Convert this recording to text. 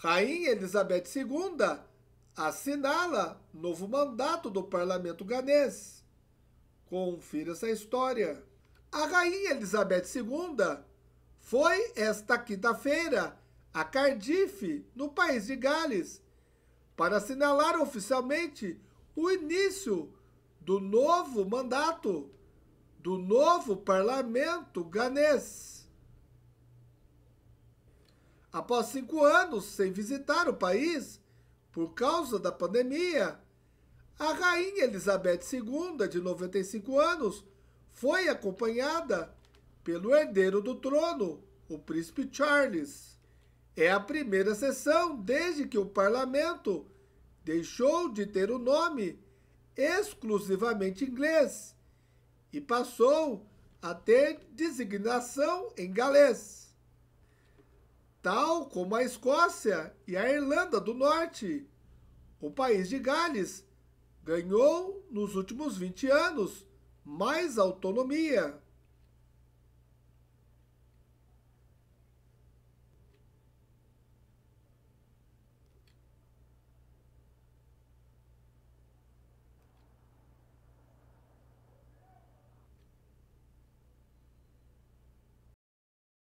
Rainha Elizabeth II assinala novo mandato do parlamento ganês. Confira essa história. A Rainha Elizabeth II foi esta quinta-feira a Cardiff, no país de Gales, para assinalar oficialmente o início do novo mandato do novo parlamento ganês. Após cinco anos sem visitar o país por causa da pandemia, a rainha Elizabeth II, de 95 anos, foi acompanhada pelo herdeiro do trono, o príncipe Charles. É a primeira sessão desde que o parlamento deixou de ter o nome exclusivamente inglês e passou a ter designação em galês tal como a Escócia e a Irlanda do Norte. O país de Gales ganhou, nos últimos 20 anos, mais autonomia.